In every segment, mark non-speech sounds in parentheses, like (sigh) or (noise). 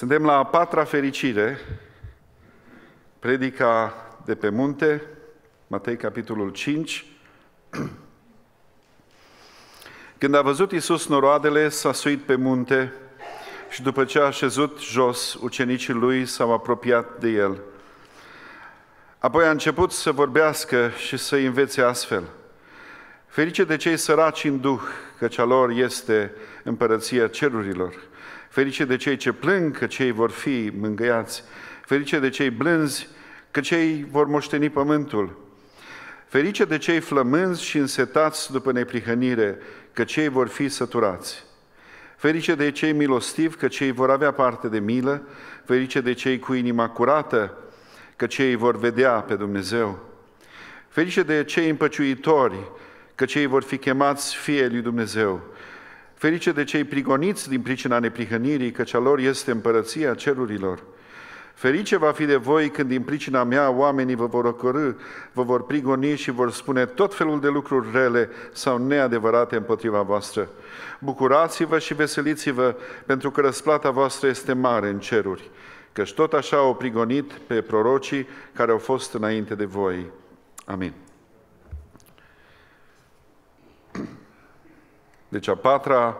Suntem la a patra fericire, predica de pe munte, Matei capitolul 5. (clears throat) Când a văzut Iisus noroadele, s-a suit pe munte și după ce a așezut jos, ucenicii lui s-au apropiat de el. Apoi a început să vorbească și să învețe astfel. Ferice de cei săraci în duh, căci a lor este împărăția cerurilor ferice de cei ce plâng, că cei vor fi mângâiați, ferice de cei blânzi, că cei vor moșteni pământul. Ferice de cei flămânzi și însetați după neprihănire, că cei vor fi săturați. Ferice de cei milostivi, că cei vor avea parte de milă, ferice de cei cu inima curată, că cei vor vedea pe Dumnezeu. Ferice de cei împăciuitori, că cei vor fi chemați fie lui Dumnezeu. Ferice de cei prigoniți din pricina neprihănirii, căci a lor este împărăția cerurilor. Ferice va fi de voi când din pricina mea oamenii vă vor ocărâ, vă vor prigoni și vor spune tot felul de lucruri rele sau neadevărate împotriva voastră. Bucurați-vă și veseliți-vă, pentru că răsplata voastră este mare în ceruri, căci tot așa au prigonit pe prorocii care au fost înainte de voi. Amin. Deci a patra,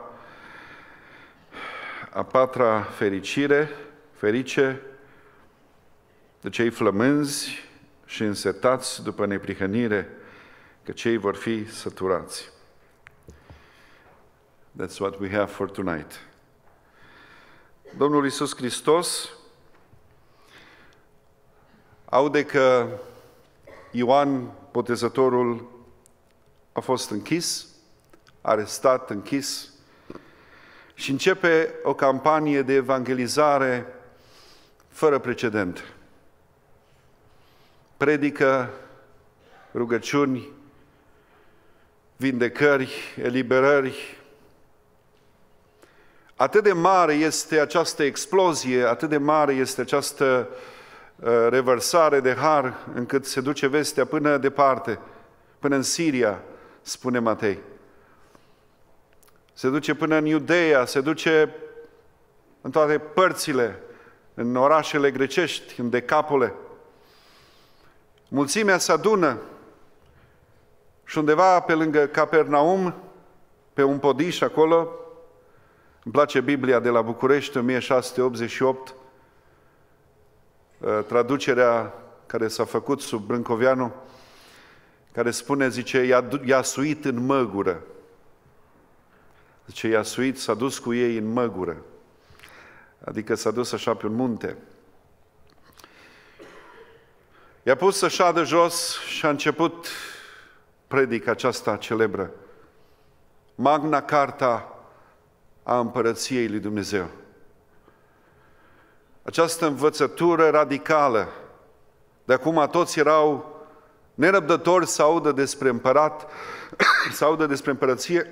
a patra fericire, ferice, de cei flămânzi și însetați după neprihănire, că cei vor fi săturați. That's what we have for tonight. Domnul Iisus Hristos aude că Ioan Botezătorul a fost închis, arestat, închis, și începe o campanie de evangelizare fără precedent. Predică, rugăciuni, vindecări, eliberări. Atât de mare este această explozie, atât de mare este această uh, revărsare de har, încât se duce vestea până departe, până în Siria, spune Matei se duce până în Iudeia, se duce în toate părțile, în orașele grecești, în decapole. Mulțimea se adună și undeva pe lângă Capernaum, pe un podiș acolo, îmi place Biblia de la București, 1688, uh, traducerea care s-a făcut sub Brâncoveanu, care spune, zice, i-a suit în măgură. Zice, i-a suit, s-a dus cu ei în măgură. Adică s-a dus așa pe un munte. I-a pus să șadă jos și a început predica aceasta celebră. Magna Carta a Împărăției lui Dumnezeu. Această învățătură radicală, de acum toți erau nerăbdători să audă despre împărat, (coughs) să audă despre împărăție,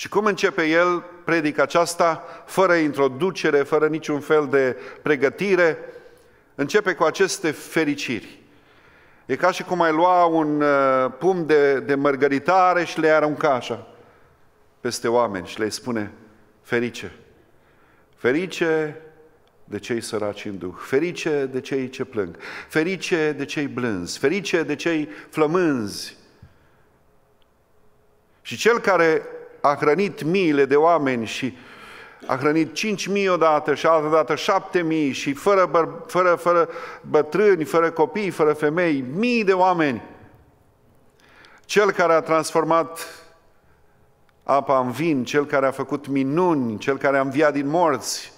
și cum începe el predica aceasta, fără introducere, fără niciun fel de pregătire, începe cu aceste fericiri. E ca și cum ai lua un uh, pum de, de mărgăritare și le-ai arunca așa peste oameni și le spune, ferice, ferice de cei săraci în duh, ferice de cei ce plâng, ferice de cei blânzi, ferice de cei flămânzi. Și cel care a hrănit miile de oameni și a hrănit 5.000 odată și altă dată 7.000 și fără, băr- fără, fără bătrâni, fără copii, fără femei, mii de oameni. Cel care a transformat apa în vin, cel care a făcut minuni, cel care a înviat din morți,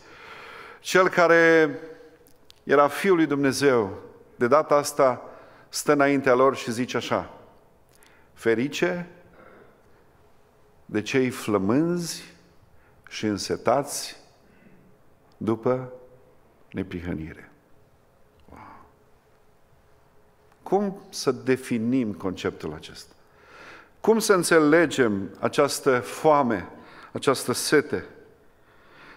cel care era Fiul lui Dumnezeu, de data asta stă înaintea lor și zice așa, ferice de cei flămânzi și însetați după neprihănire. Cum să definim conceptul acesta? Cum să înțelegem această foame, această sete?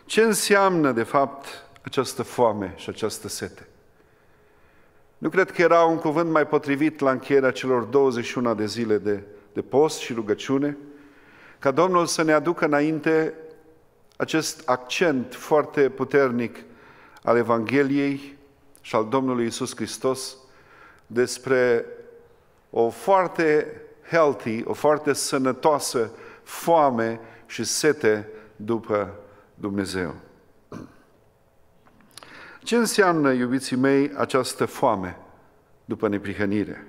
Ce înseamnă, de fapt, această foame și această sete? Nu cred că era un cuvânt mai potrivit la încheierea celor 21 de zile de, de post și rugăciune, ca Domnul să ne aducă înainte acest accent foarte puternic al Evangheliei și al Domnului Isus Hristos despre o foarte healthy, o foarte sănătoasă foame și sete după Dumnezeu. Ce înseamnă, iubiții mei, această foame după neprihănire?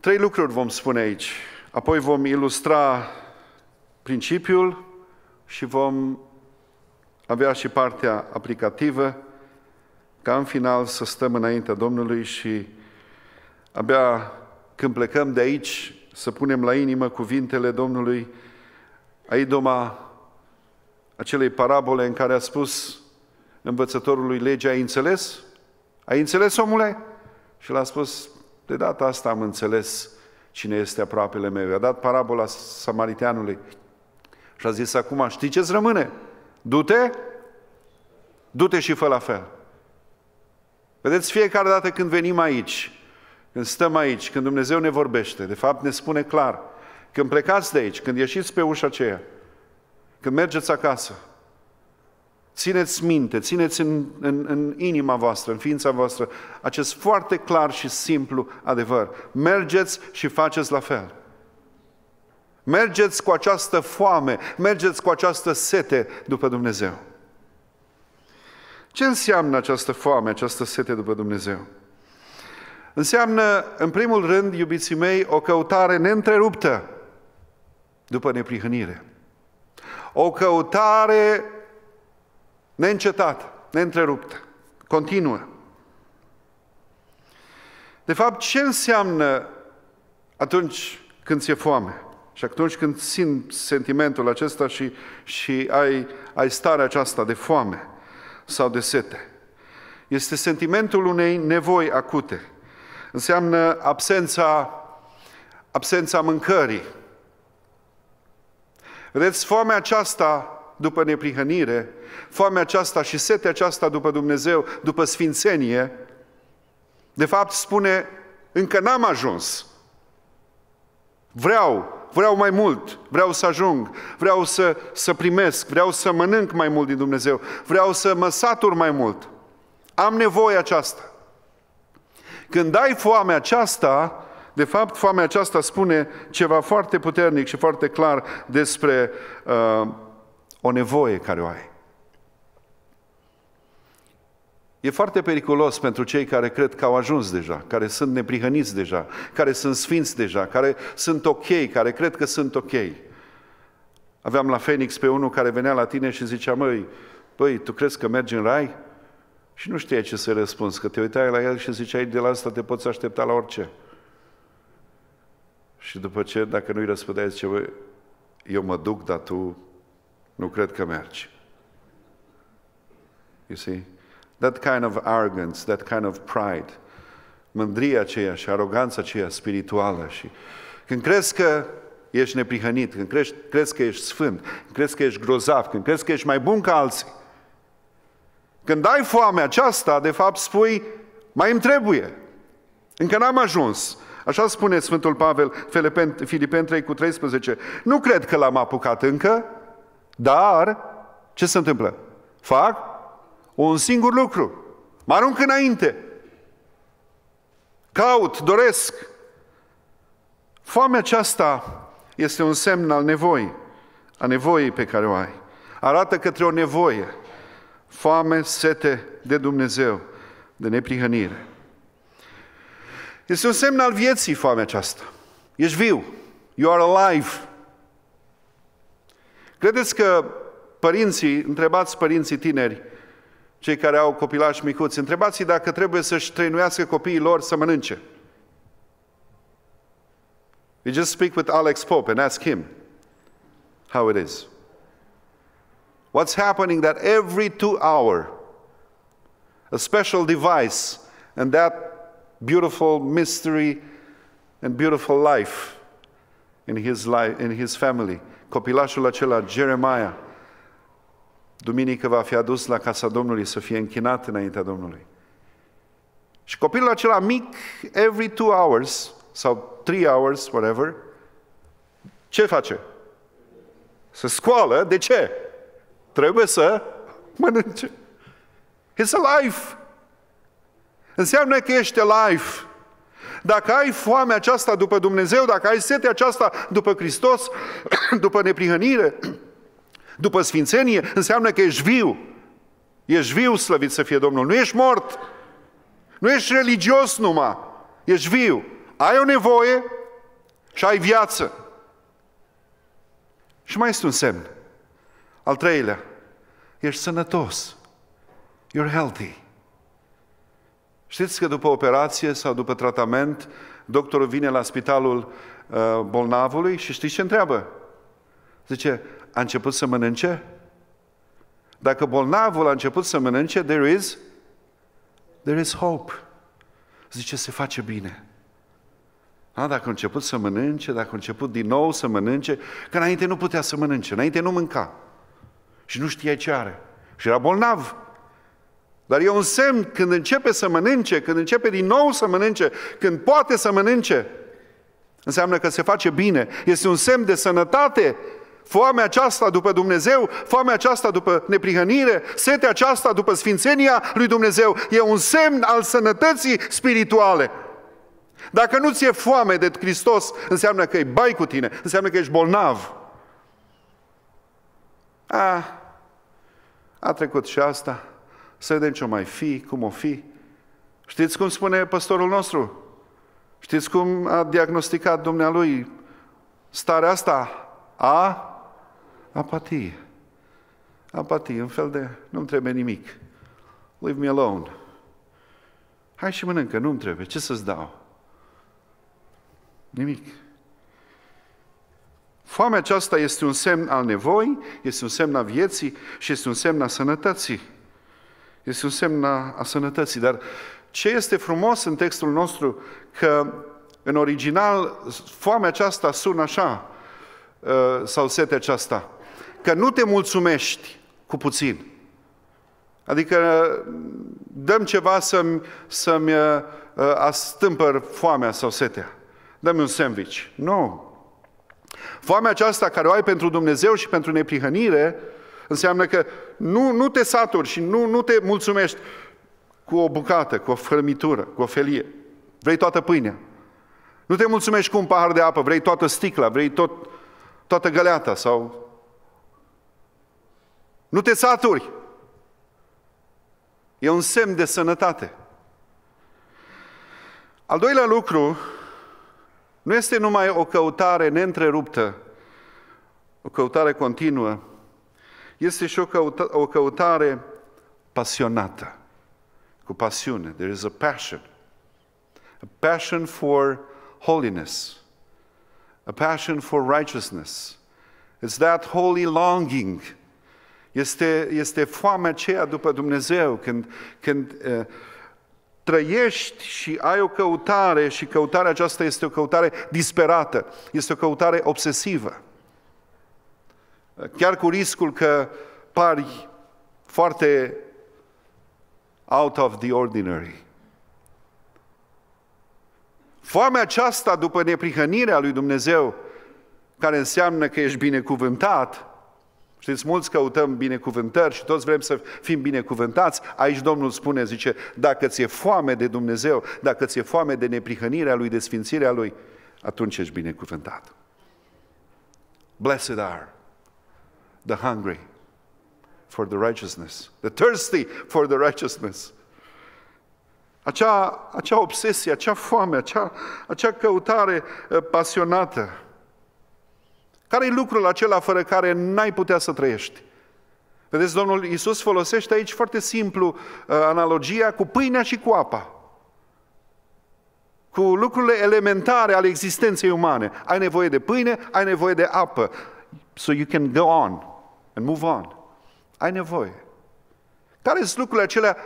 Trei lucruri vom spune aici. Apoi vom ilustra principiul și vom avea și partea aplicativă, ca în final să stăm înaintea Domnului și abia când plecăm de aici să punem la inimă cuvintele Domnului, aidoma acelei parabole în care a spus învățătorului legea, ai înțeles? Ai înțeles, omule? Și l-a spus, de data asta am înțeles cine este aproapele meu. I-a dat parabola samariteanului și a zis acum, știi ce-ți rămâne? Du-te, du-te și fă la fel. Vedeți, fiecare dată când venim aici, când stăm aici, când Dumnezeu ne vorbește, de fapt ne spune clar, când plecați de aici, când ieșiți pe ușa aceea, când mergeți acasă, Țineți minte, țineți în, în, în inima voastră, în ființa voastră, acest foarte clar și simplu adevăr. Mergeți și faceți la fel. Mergeți cu această foame, mergeți cu această sete după Dumnezeu. Ce înseamnă această foame, această sete după Dumnezeu? Înseamnă, în primul rând, iubiții mei, o căutare neîntreruptă după neprihănire. O căutare neîncetat, neîntreruptă, continuă. De fapt, ce înseamnă atunci când ți-e foame? Și atunci când simți sentimentul acesta și, și ai, ai starea aceasta de foame sau de sete. Este sentimentul unei nevoi acute. Înseamnă absența, absența mâncării. Vedeți, foamea aceasta după neprihănire, foamea aceasta și setea aceasta după Dumnezeu, după sfințenie, de fapt spune, încă n-am ajuns. Vreau, vreau mai mult, vreau să ajung, vreau să, să primesc, vreau să mănânc mai mult din Dumnezeu, vreau să mă satur mai mult. Am nevoie aceasta. Când ai foamea aceasta, de fapt, foamea aceasta spune ceva foarte puternic și foarte clar despre uh, o nevoie care o ai. E foarte periculos pentru cei care cred că au ajuns deja, care sunt neprihăniți deja, care sunt sfinți deja, care sunt ok, care cred că sunt ok. Aveam la Phoenix pe unul care venea la tine și zicea, măi, băi, tu crezi că mergi în rai? Și nu știa ce să răspunzi, că te uitai la el și ziceai, de la asta te poți aștepta la orice. Și după ce, dacă nu-i răspundeai, zice, eu mă duc, dar tu nu cred că mergi. You see? That kind of arrogance, that kind of pride, mândria aceea și aroganța aceea spirituală și când crezi că ești neprihănit, când crezi, crezi că ești sfânt, când crezi că ești grozav, când crezi că ești mai bun ca alții, când ai foame aceasta, de fapt spui, mai îmi trebuie, încă n-am ajuns. Așa spune Sfântul Pavel Filipen 3 cu 13, nu cred că l-am apucat încă, dar, ce se întâmplă? Fac un singur lucru. Mă arunc înainte. Caut, doresc. Foamea aceasta este un semn al nevoii, a nevoii pe care o ai. Arată către o nevoie. Foame, sete de Dumnezeu, de neprihănire. Este un semn al vieții foamea aceasta. Ești viu. You are alive. Credeți că părinții, întrebați părinții tineri, cei care au copilași micuți, întrebați-i dacă trebuie să-și trăinuiască copiii lor să mănânce. You just speak with Alex Pope and ask him how it is. What's happening that every two hour, a special device and that beautiful mystery and beautiful life in his life, in his family – copilașul acela, Jeremiah, duminică va fi adus la casa Domnului să fie închinat înaintea Domnului. Și copilul acela mic, every two hours, sau three hours, whatever, ce face? Se scoală. De ce? Trebuie să mănânce. It's alive. Înseamnă că ești alive. Dacă ai foame aceasta după Dumnezeu, dacă ai sete aceasta după Hristos, (clears throat) după neprihănire, (clears throat) după sfințenie, înseamnă că ești viu. Ești viu, slăvit să fie Domnul. Nu ești mort. Nu ești religios numai. Ești viu. Ai o nevoie și ai viață. Și mai este un semn. Al treilea. Ești sănătos. You're healthy. Știți că după operație sau după tratament, doctorul vine la spitalul uh, bolnavului și știți ce întreabă? Zice, a început să mănânce? Dacă bolnavul a început să mănânce, there is, there is hope. Zice, se face bine. Da? Dacă a început să mănânce, dacă a început din nou să mănânce, că înainte nu putea să mănânce, înainte nu mânca. Și nu știa ce are. Și era bolnav. Dar e un semn când începe să mănânce, când începe din nou să mănânce, când poate să mănânce. Înseamnă că se face bine. Este un semn de sănătate. Foamea aceasta după Dumnezeu, foamea aceasta după neprihănire, setea aceasta după sfințenia lui Dumnezeu, e un semn al sănătății spirituale. Dacă nu ți-e foame de Hristos, înseamnă că e bai cu tine, înseamnă că ești bolnav. A, ah, a trecut și asta să vedem ce o mai fi, cum o fi. Știți cum spune pastorul nostru? Știți cum a diagnosticat dumnealui starea asta? A? Apatie. Apatie, un fel de nu-mi trebuie nimic. Leave me alone. Hai și mănâncă, nu-mi trebuie. Ce să-ți dau? Nimic. Foamea aceasta este un semn al nevoii, este un semn al vieții și este un semn al sănătății. Este un semn a, a sănătății. Dar ce este frumos în textul nostru? Că în original foamea aceasta sună așa, ă, sau sete aceasta. Că nu te mulțumești cu puțin. Adică dăm ceva să-mi, să-mi ă, ă, astâmpăr foamea sau setea. dăm un sandwich. Nu. No. Foamea aceasta care o ai pentru Dumnezeu și pentru neprihănire înseamnă că nu, nu te saturi și nu, nu te mulțumești cu o bucată, cu o frămitură, cu o felie. Vrei toată pâinea. Nu te mulțumești cu un pahar de apă, vrei toată sticla, vrei tot, toată găleata sau... Nu te saturi. E un semn de sănătate. Al doilea lucru nu este numai o căutare neîntreruptă, o căutare continuă, este și o, căuta, o căutare pasionată, cu pasiune. There is a passion. A passion for holiness. A passion for righteousness. It's that holy longing. Este, este foamea aceea după Dumnezeu când, când uh, trăiești și ai o căutare și căutarea aceasta este o căutare disperată, este o căutare obsesivă chiar cu riscul că pari foarte out of the ordinary. Foamea aceasta după neprihănirea lui Dumnezeu, care înseamnă că ești binecuvântat, știți, mulți căutăm binecuvântări și toți vrem să fim binecuvântați, aici Domnul spune, zice, dacă ți-e foame de Dumnezeu, dacă ți-e foame de neprihănirea Lui, de sfințirea Lui, atunci ești binecuvântat. Blessed are the hungry for the righteousness, the thirsty for the righteousness. Acea, acea obsesie, acea foame, acea, acea căutare eh, pasionată. Care i lucrul acela fără care n-ai putea să trăiești? Vedeți, Domnul Iisus folosește aici foarte simplu eh, analogia cu pâinea și cu apa. Cu lucrurile elementare ale existenței umane. Ai nevoie de pâine, ai nevoie de apă. So you can go on and move on. Ai nevoie. Care sunt lucrurile acelea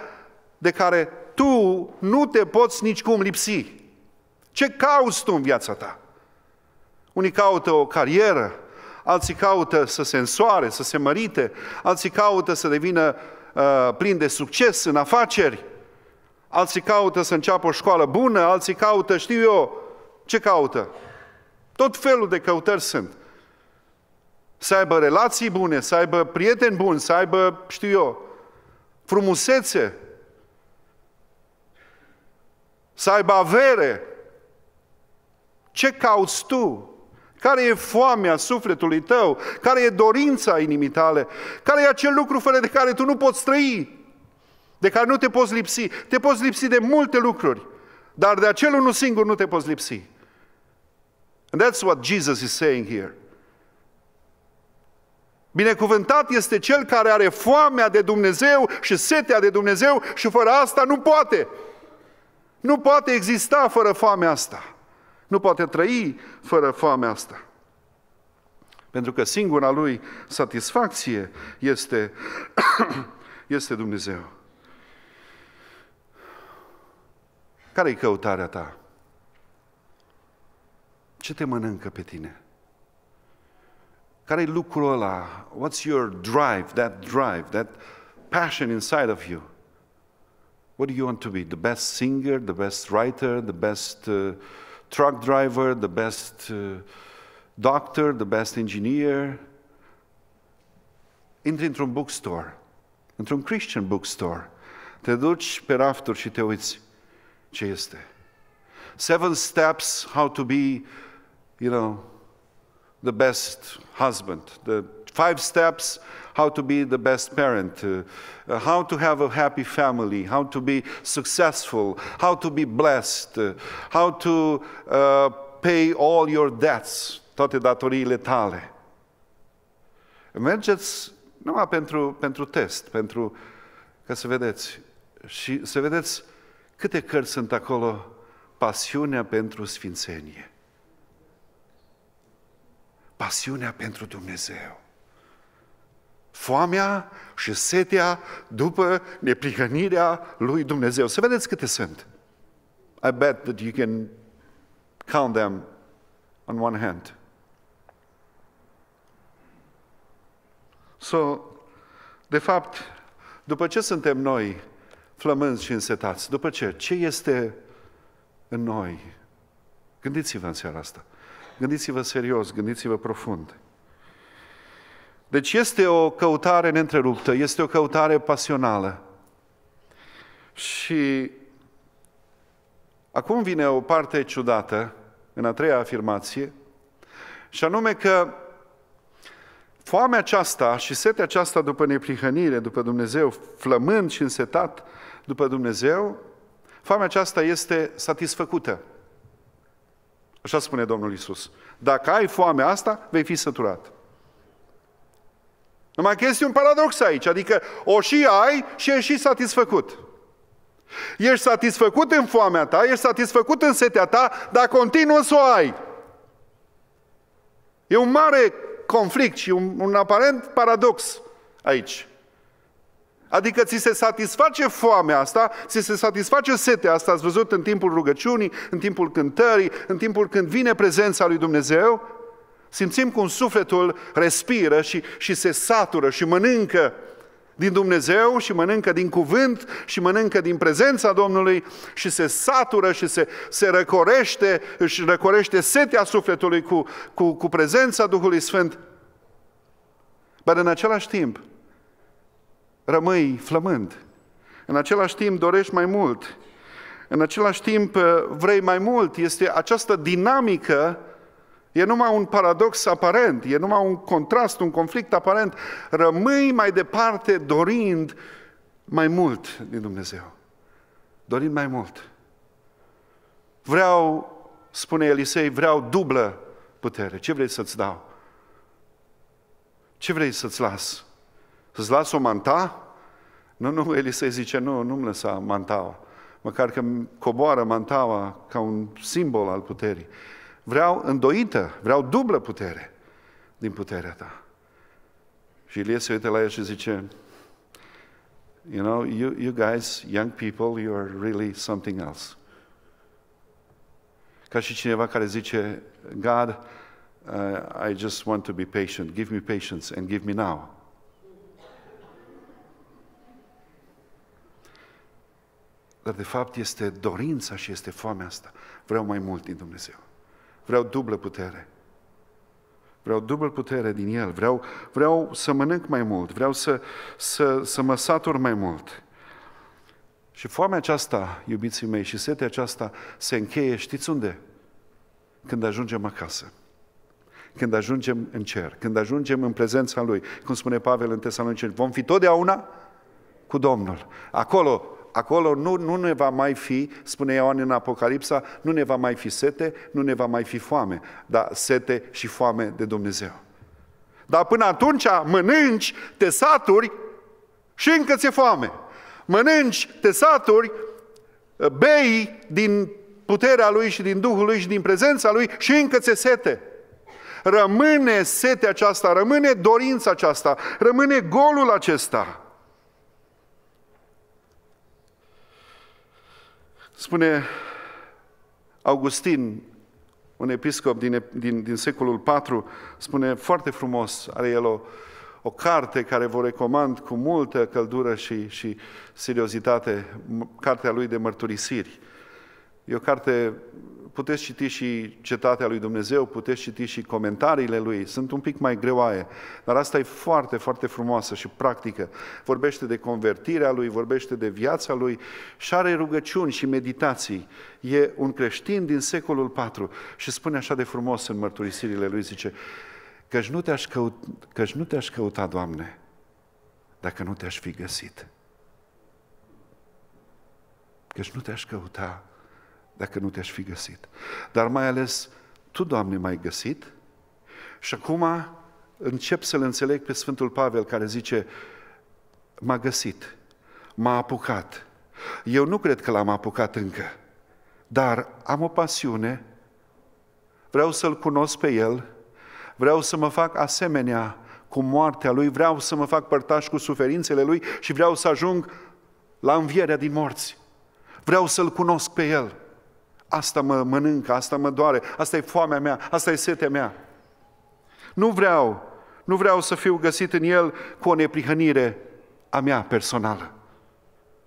de care tu nu te poți nicicum lipsi? Ce cauți tu în viața ta? Unii caută o carieră, alții caută să se însoare, să se mărite, alții caută să devină uh, plin de succes în afaceri, alții caută să înceapă o școală bună, alții caută, știu eu, ce caută? Tot felul de căutări sunt să aibă relații bune, să aibă prieteni buni, să aibă, știu eu, frumusețe, să aibă avere. Ce cauți tu? Care e foamea sufletului tău? Care e dorința inimii tale? Care e acel lucru fără de care tu nu poți trăi? De care nu te poți lipsi? Te poți lipsi de multe lucruri, dar de acel unul singur nu te poți lipsi. And that's what Jesus is saying here. Binecuvântat este cel care are foamea de Dumnezeu și setea de Dumnezeu și fără asta nu poate. Nu poate exista fără foamea asta. Nu poate trăi fără foamea asta. Pentru că singura lui satisfacție este, (coughs) este Dumnezeu. Care-i căutarea ta? Ce te mănâncă pe tine? care lucrul ăla? What's your drive, that drive, that passion inside of you? What do you want to be? The best singer, the best writer, the best uh, truck driver, the best uh, doctor, the best engineer? Intri într-un bookstore, într-un Christian bookstore. Te duci pe rafturi și te uiți ce este. Seven steps how to be, you know, the best husband, the five steps how to be the best parent, uh, uh, how to have a happy family, how to be successful, how to be blessed, uh, how to uh, pay all your debts, toate datoriile tale. Mergeți numai pentru, pentru test, pentru ca să vedeți și să vedeți câte cărți sunt acolo pasiunea pentru sfințenie pasiunea pentru Dumnezeu. Foamea și setea după neprihănirea lui Dumnezeu. Să vedeți câte sunt. I bet that you can count them on one hand. So, de fapt, după ce suntem noi flămânzi și însetați? După ce? Ce este în noi? Gândiți-vă în seara asta. Gândiți-vă serios, gândiți-vă profund. Deci este o căutare neîntreruptă, este o căutare pasională. Și acum vine o parte ciudată în a treia afirmație, și anume că foamea aceasta și setea aceasta după neprihănire, după Dumnezeu, flămând și însetat după Dumnezeu, foamea aceasta este satisfăcută. Așa spune Domnul Isus. Dacă ai foame asta, vei fi săturat. Numai că este un paradox aici, adică o și ai și ești și satisfăcut. Ești satisfăcut în foamea ta, ești satisfăcut în setea ta, dar continuă să o ai. E un mare conflict și un, un aparent paradox aici. Adică ți se satisface foamea asta, ți se satisface setea asta, ați văzut în timpul rugăciunii, în timpul cântării, în timpul când vine prezența lui Dumnezeu, simțim cum sufletul respiră și, și se satură și mănâncă din Dumnezeu și mănâncă din cuvânt și mănâncă din prezența Domnului și se satură și se, se răcorește, își răcorește setea sufletului cu, cu, cu prezența Duhului Sfânt. Dar în același timp, rămâi flămând. În același timp dorești mai mult. În același timp vrei mai mult. Este această dinamică E numai un paradox aparent, e numai un contrast, un conflict aparent. Rămâi mai departe dorind mai mult din Dumnezeu. Dorind mai mult. Vreau, spune Elisei, vreau dublă putere. Ce vrei să-ți dau? Ce vrei să-ți las? Să-ți las o manta? Nu, nu, Elisei zice, nu, nu-mi lăsa mantaua. Măcar că coboară mantaua ca un simbol al puterii. Vreau îndoită, vreau dublă putere din puterea ta. Și Ilie se uită la el și zice, you know, you, you guys, young people, you are really something else. Ca și cineva care zice, God, uh, I just want to be patient, give me patience and give me now. Dar de fapt este dorința și este foamea asta. Vreau mai mult din Dumnezeu. Vreau dublă putere. Vreau dublă putere din El. Vreau, vreau să mănânc mai mult. Vreau să, să, să mă satur mai mult. Și foamea aceasta, iubiții mei, și setea aceasta se încheie, știți unde? Când ajungem acasă. Când ajungem în cer, când ajungem în prezența Lui, cum spune Pavel în Tesaloniceni, vom fi totdeauna cu Domnul. Acolo Acolo nu, nu ne va mai fi, spune Ioan în Apocalipsa, nu ne va mai fi sete, nu ne va mai fi foame, dar sete și foame de Dumnezeu. Dar până atunci mănânci, te saturi și încă ți-e foame. Mănânci, te saturi, bei din puterea Lui și din Duhul Lui și din prezența Lui și încă ți-e sete. Rămâne sete aceasta, rămâne dorința aceasta, rămâne golul acesta. Spune Augustin, un episcop din, din, din secolul IV, spune foarte frumos, are el o, o carte care vă recomand cu multă căldură și, și seriozitate, cartea lui de mărturisiri. E o carte Puteți citi și Cetatea lui Dumnezeu, puteți citi și comentariile lui, sunt un pic mai greoaie, dar asta e foarte, foarte frumoasă și practică. Vorbește de convertirea lui, vorbește de viața lui și are rugăciuni și meditații. E un creștin din secolul IV și spune așa de frumos în mărturisirile lui, zice, căci nu te-aș căuta, căci nu te-aș căuta Doamne, dacă nu te-aș fi găsit. Căci nu te-aș căuta dacă nu te-aș fi găsit. Dar mai ales tu, Doamne, m-ai găsit și acum încep să-L înțeleg pe Sfântul Pavel care zice, m-a găsit, m-a apucat. Eu nu cred că l-am apucat încă, dar am o pasiune, vreau să-L cunosc pe El, vreau să mă fac asemenea cu moartea Lui, vreau să mă fac părtaș cu suferințele Lui și vreau să ajung la învierea din morți. Vreau să-L cunosc pe El. Asta mă mănâncă, asta mă doare, asta e foamea mea, asta e setea mea. Nu vreau, nu vreau să fiu găsit în el cu o neprihănire a mea personală.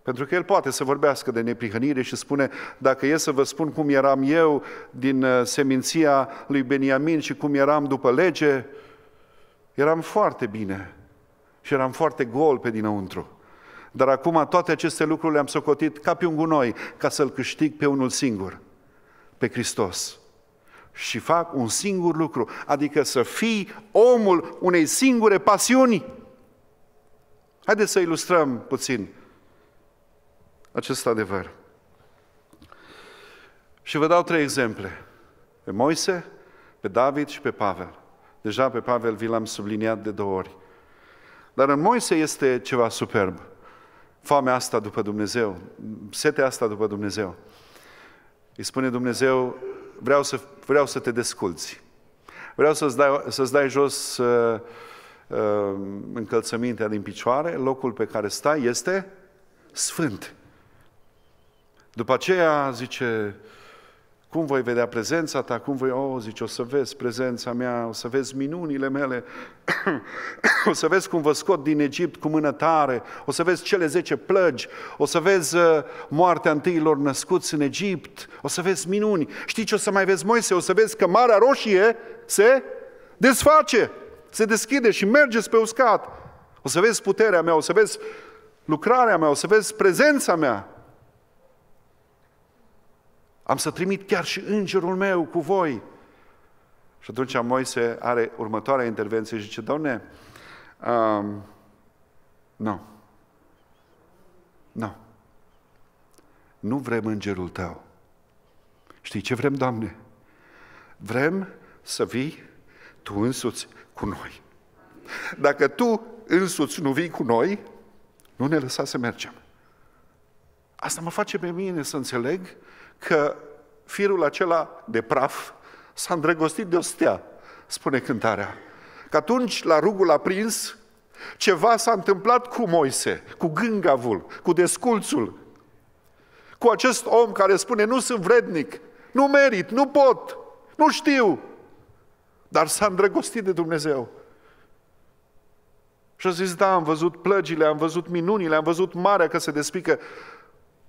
Pentru că el poate să vorbească de neprihănire și spune, dacă e să vă spun cum eram eu din uh, seminția lui Beniamin și cum eram după lege, eram foarte bine și eram foarte gol pe dinăuntru. Dar acum toate aceste lucruri le-am socotit ca pe un gunoi, ca să-l câștig pe unul singur – pe Hristos și fac un singur lucru, adică să fii omul unei singure pasiuni. Haideți să ilustrăm puțin acest adevăr. Și vă dau trei exemple. Pe Moise, pe David și pe Pavel. Deja pe Pavel vi l-am subliniat de două ori. Dar în Moise este ceva superb. Foamea asta după Dumnezeu, setea asta după Dumnezeu. Îi spune Dumnezeu, vreau să, vreau să te desculți. Vreau să-ți dai, să dai jos uh, uh, încălțămintea din picioare, locul pe care stai este sfânt. După aceea, zice, cum voi vedea prezența ta? Cum voi, oh, zice, o să vezi prezența mea, o să vezi minunile mele, (coughs) o să vezi cum vă scot din Egipt cu mână tare, o să vezi cele zece plăgi, o să vezi uh, moartea întâilor născuți în Egipt, o să vezi minuni. Știi ce o să mai vezi, Moise? O să vezi că Marea Roșie se desface, se deschide și mergeți pe uscat. O să vezi puterea mea, o să vezi lucrarea mea, o să vezi prezența mea. Am să trimit chiar și îngerul meu cu voi. Și atunci Moise are următoarea intervenție și zice, Doamne, um, nu, nu, nu vrem îngerul tău. Știi ce vrem, Doamne? Vrem să vii Tu însuți cu noi. Dacă Tu însuți nu vii cu noi, nu ne lăsa să mergem. Asta mă face pe mine să înțeleg că firul acela de praf s-a îndrăgostit de o stea, spune cântarea. Că atunci, la rugul aprins, ceva s-a întâmplat cu Moise, cu gângavul, cu desculțul, cu acest om care spune, nu sunt vrednic, nu merit, nu pot, nu știu, dar s-a îndrăgostit de Dumnezeu. Și a zis, da, am văzut plăgile, am văzut minunile, am văzut marea că se despică,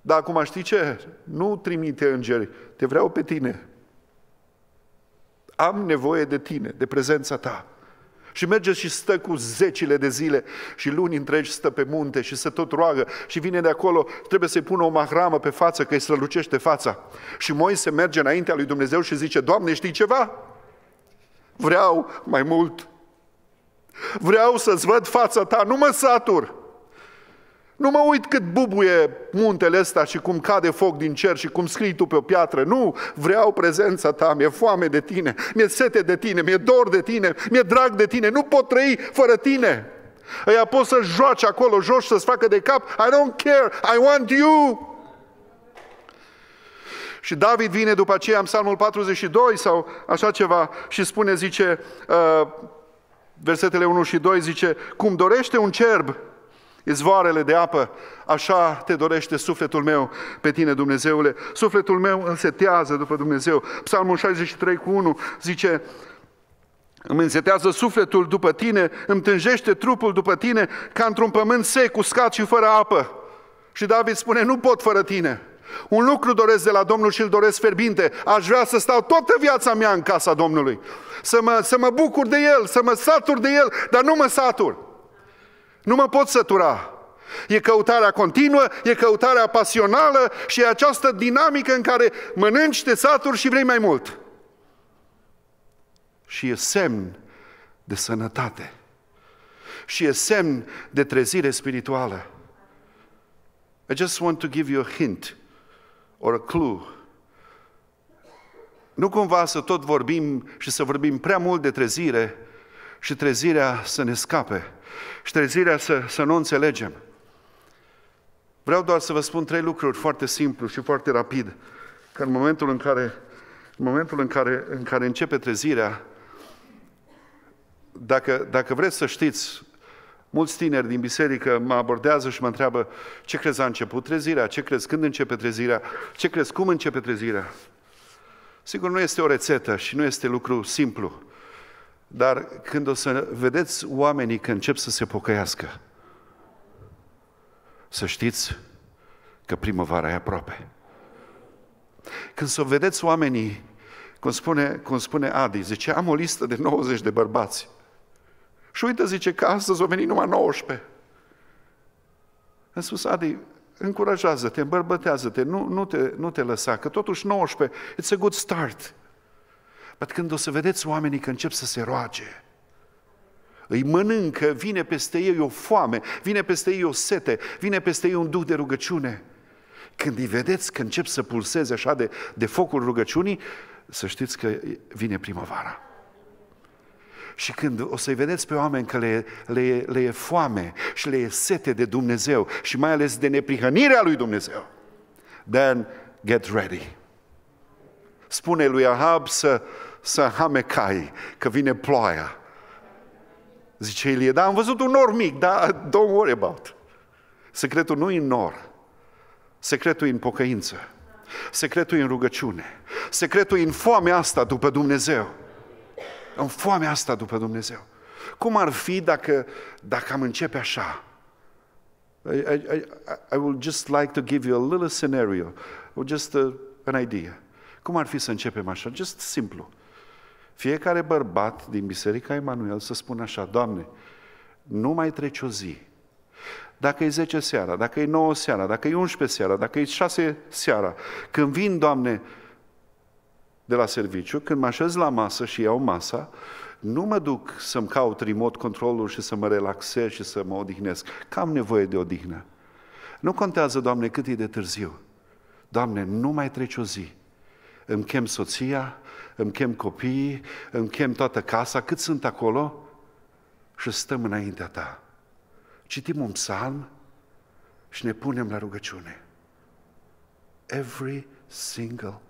dar acum știi ce? Nu trimite îngeri, te vreau pe tine. Am nevoie de tine, de prezența ta. Și merge și stă cu zecile de zile și luni întregi stă pe munte și se tot roagă și vine de acolo, trebuie să-i pună o mahramă pe față că îi strălucește fața. Și Moise merge înaintea lui Dumnezeu și zice, Doamne, știi ceva? Vreau mai mult. Vreau să-ți văd fața ta, nu mă satur. Nu mă uit cât bubuie muntele ăsta și cum cade foc din cer și cum scrii tu pe o piatră. Nu, vreau prezența ta, mi-e foame de tine, mi-e sete de tine, mi-e dor de tine, mi-e drag de tine, nu pot trăi fără tine. Ăia pot să joace acolo jos să-ți facă de cap, I don't care, I want you. Și David vine după aceea în psalmul 42 sau așa ceva și spune, zice, uh, versetele 1 și 2, zice, cum dorește un cerb izvoarele de apă, așa te dorește sufletul meu pe tine, Dumnezeule. Sufletul meu însetează după Dumnezeu. Psalmul 63 cu 1 zice, îmi însetează sufletul după tine, îmi tânjește trupul după tine, ca într-un pământ sec, uscat și fără apă. Și David spune, nu pot fără tine. Un lucru doresc de la Domnul și îl doresc ferbinte. Aș vrea să stau toată viața mea în casa Domnului. Să mă, să mă bucur de El, să mă satur de El, dar nu mă satur. Nu mă pot sătura. E căutarea continuă, e căutarea pasională și e această dinamică în care mănânci, te saturi și vrei mai mult. Și e semn de sănătate. Și e semn de trezire spirituală. I just want to give you a hint or a clue. Nu cumva să tot vorbim și să vorbim prea mult de trezire și trezirea să ne scape și trezirea să, să nu înțelegem. Vreau doar să vă spun trei lucruri foarte simplu și foarte rapid, că în momentul în care, în momentul în care, în care începe trezirea, dacă, dacă vreți să știți, mulți tineri din biserică mă abordează și mă întreabă ce crezi a început trezirea, ce crezi când începe trezirea, ce crezi cum începe trezirea. Sigur, nu este o rețetă și nu este lucru simplu. Dar când o să vedeți oamenii că încep să se pocăiască, să știți că primăvara e aproape. Când să vedeți oamenii, cum spune, cum spune Adi, zice, am o listă de 90 de bărbați. Și uite, zice, că astăzi au venit numai 19. Am spus, Adi, încurajează-te, îmbărbătează-te, nu, nu, te, nu te lăsa, că totuși 19, it's a good start. Pentru când o să vedeți oamenii că încep să se roage, îi mănâncă, vine peste ei o foame, vine peste ei o sete, vine peste ei un duh de rugăciune. Când îi vedeți că încep să pulseze așa de, de focul rugăciunii, să știți că vine primăvara. Și când o să-i vedeți pe oameni că le, le, le e foame și le e sete de Dumnezeu și mai ales de neprihănirea lui Dumnezeu, then get ready. Spune lui Ahab să, să hamecai, că vine ploaia. Zice Ilie, da, am văzut un nor mic, Da, don't worry about. Secretul nu e în nor, secretul e în pocăință, secretul e în rugăciune, secretul e în foamea asta după Dumnezeu. În foamea asta după Dumnezeu. Cum ar fi dacă, dacă am începe așa? I, I, I will just like to give you a little scenario, or just a, uh, an idea. Cum ar fi să începem așa? Just simplu fiecare bărbat din Biserica Emanuel să spună așa, Doamne, nu mai trece o zi. Dacă e 10 seara, dacă e 9 seara, dacă e 11 seara, dacă e 6 seara, când vin, Doamne, de la serviciu, când mă așez la masă și iau masa, nu mă duc să-mi caut remote controlul și să mă relaxez și să mă odihnesc, că am nevoie de odihnă. Nu contează, Doamne, cât e de târziu. Doamne, nu mai trece o zi. Îmi chem soția, îmi chem copiii, îmi chem toată casa, cât sunt acolo și stăm înaintea ta. Citim un psalm și ne punem la rugăciune. Every single